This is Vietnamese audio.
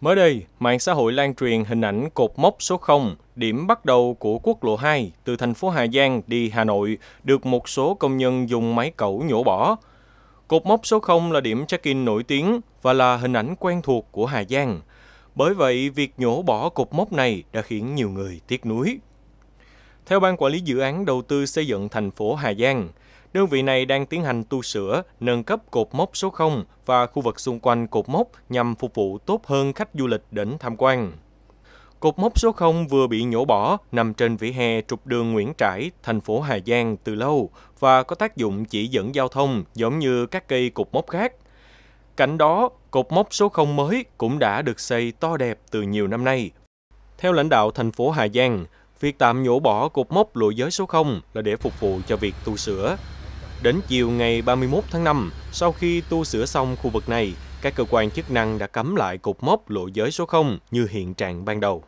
Mới đây, mạng xã hội lan truyền hình ảnh cột mốc số 0, điểm bắt đầu của quốc lộ 2 từ thành phố Hà Giang đi Hà Nội, được một số công nhân dùng máy cẩu nhổ bỏ. Cột mốc số 0 là điểm check-in nổi tiếng và là hình ảnh quen thuộc của Hà Giang. Bởi vậy, việc nhổ bỏ cột mốc này đã khiến nhiều người tiếc nuối. Theo Ban Quản lý Dự án Đầu tư Xây dựng thành phố Hà Giang, Đơn vị này đang tiến hành tu sửa, nâng cấp cột mốc số 0 và khu vực xung quanh cột mốc nhằm phục vụ tốt hơn khách du lịch đến tham quan. Cột mốc số 0 vừa bị nhổ bỏ nằm trên vỉa hè trục đường Nguyễn Trãi, thành phố Hà Giang từ lâu và có tác dụng chỉ dẫn giao thông giống như các cây cột mốc khác. Cạnh đó, cột mốc số 0 mới cũng đã được xây to đẹp từ nhiều năm nay. Theo lãnh đạo thành phố Hà Giang, việc tạm nhổ bỏ cột mốc lộ giới số 0 là để phục vụ cho việc tu sửa, Đến chiều ngày 31 tháng 5, sau khi tu sửa xong khu vực này, các cơ quan chức năng đã cấm lại cột mốc lộ giới số 0 như hiện trạng ban đầu.